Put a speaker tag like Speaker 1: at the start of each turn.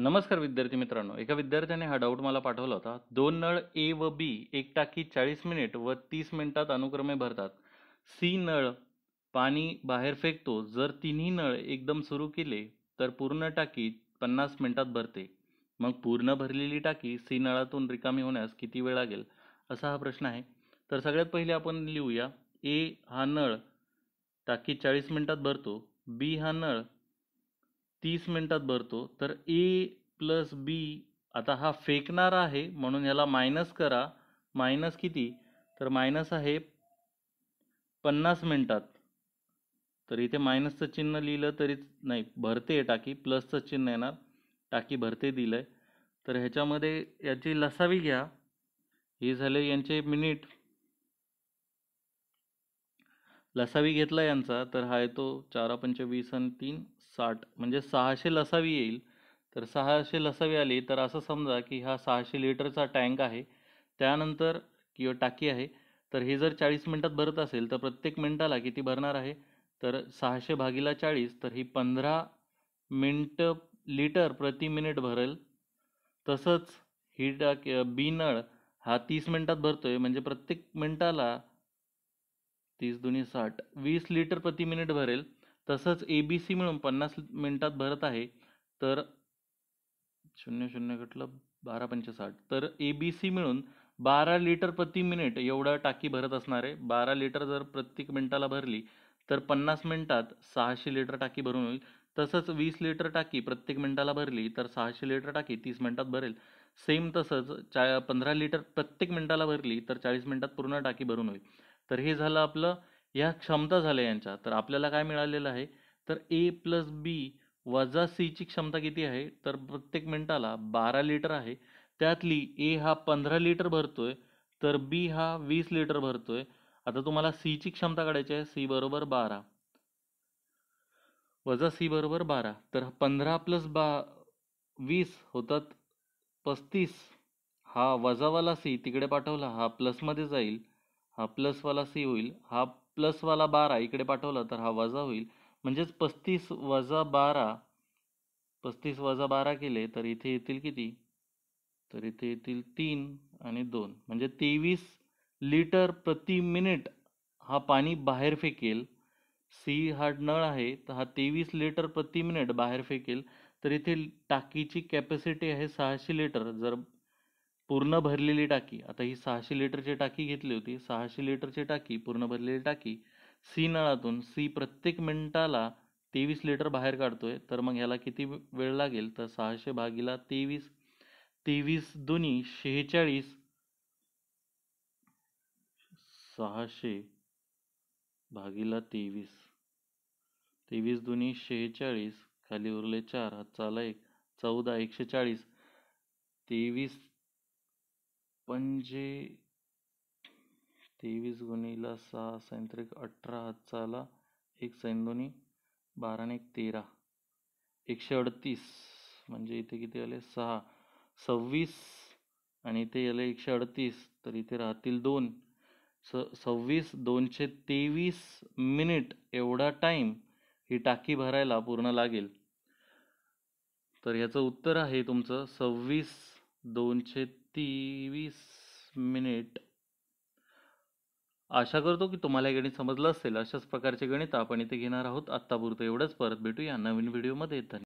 Speaker 1: नमस्कार विद्यार्थी मित्रांनो एका विद्यार्थ्याने हा डाऊट मला पाठवला होता दोन नळ ए व बी एक टाकी चाळीस मिनिट व तीस मिनिटात अनुक्रमे भरतात सी नळ पाणी बाहेर फेकतो जर तिन्ही नळ एकदम सुरू केले तर पूर्ण टाकी पन्नास मिनिटात भरते मग पूर्ण भरलेली टाकी सी नळातून रिकामी होण्यास किती वेळ लागेल असा हा प्रश्न आहे तर सगळ्यात पहिले आपण लिहूया ए हा नळ टाकी चाळीस मिनिटात भरतो बी हा नळ तीस मिनिटात भरतो तर ए प्लस बी आता हा फेकणारा आहे म्हणून याला मायनस करा मायनस किती तर मायनस आहे पन्नास मिनिटात तर इथे मायनसचं चिन्ह लिहिलं तरीच नाही भरते आहे टाकी प्लसचं चिन्ह येणार टाकी भरते दिलं आहे तर ह्याच्यामध्ये याची लसावी घ्या हे झाले यांचे मिनिट लसावी घेतला यांचा तर हा येतो चारा पंचवीस आणि तीन साठ म्हणजे सहाशे लसावी येईल तर सहाशे लसावी आली तर असं समजा की हा सहाशे लिटरचा टँक आहे त्यानंतर किंवा टाकी आहे तर हे जर चाळीस मिनटात भरत असेल तर प्रत्येक मिनटाला किती भरणार आहे तर सहाशे भागीला चाळीस तर ही पंधरा मिनट लिटर प्रति मिनिट भरेल तसंच ही टाक बी नळ हा तीस मिनटात भरतो म्हणजे प्रत्येक मिनटाला तीस दुनी साठ वीस लिटर प्रति मिनिट भरेल तसंच ए बी सी मिळून पन्नास मिनटात भरत आहे तर शून्य शून्य कटलं बारा साठ तर ए बी सी मिळून बारा लिटर प्रति मिनिट एवढा टाकी भरत असणार आहे बारा लिटर जर प्रत्येक मिनिटाला भरली तर पन्नास मिनिटात सहाशे लिटर टाकी भरून होईल तसंच वीस लिटर टाकी प्रत्येक मिनिटाला भरली तर सहाशे लिटर टाकी तीस मिनिटात भरेल सेम तसंच चा पंधरा लिटर प्रत्येक मिनिटाला भरली तर चाळीस मिनिटात पूर्ण टाकी भरून होईल तर हे झालं आपलं या क्षमता झाल्या यांच्या तर आपल्याला काय मिळालेलं आहे तर ए प्लस बी वजा सीची क्षमता किती आहे तर प्रत्येक मिनिटाला बारा लिटर आहे त्यातली ए हा पंधरा लिटर भरतोय तर बी हा वीस लिटर भरतोय आता तुम्हाला सीची क्षमता काढायची आहे सी बरोबर बारा वजा सी बरोबर बारा तर पंधरा प्लस बा वीस होतात पस्तीस हा वजावाला सी तिकडे पाठवला हा प्लसमध्ये जाईल हा प्लसवाला सी होईल हा प्लसवाला बारा इकडे पाठवला तर हा वजा होईल म्हणजेच पस्तीस वजा बारा पस्तीस वजा बारा केले तर इथे येतील किती तर इथे येतील तीन आणि दोन म्हणजे तेवीस लिटर प्रति मिनिट हा पाणी बाहेर फेकेल सी हा नळ आहे तर हा तेवीस लिटर प्रति मिनिट बाहेर फेकेल तर इथे टाकीची कॅपॅसिटी आहे सहाशे लिटर जर पूर्ण भरलेली टाकी आता ही सहाशे लिटरची टाकी घेतली होती सहाशे लिटरची टाकी पूर्ण भरलेली टाकी सी नळातून सी प्रत्येक मिनिटाला तेवीस लिटर बाहेर काढतोय तर मग ह्याला किती वेळ लागेल तर सहाशे भागीला तेवीस तेवीस दोन्ही शेहेचाळीस सहाशे भागीला तेवीस तेवीस दोन्ही शेहेचाळीस खाली उरले चार हात एक चौदा एकशे चाळीस तेवीस पणजे तेवीस गुणीला सहा सैंत्रिक अठरा हाताला एक सैन दोन्ही बारा एक तेरा एकशे अडतीस म्हणजे इथे किती आले सहा सव्वीस आणि इथे आले एकशे अडतीस तर इथे राहतील दोन स सव्वीस दोनशे तेवीस मिनिट एवढा टाईम ही टाकी भरायला पूर्ण लागेल तर ह्याचं उत्तर आहे तुमचं सव्वीस दोनशे तेवीस मिनिट आशा करतो की तुम्हाला गणित समजलं असेल अशाच प्रकारचे गणित आपण इथे घेणार आहोत आत्तापुरतं एवढंच परत भेटूया नवीन व्हिडिओमध्ये धन्यवाद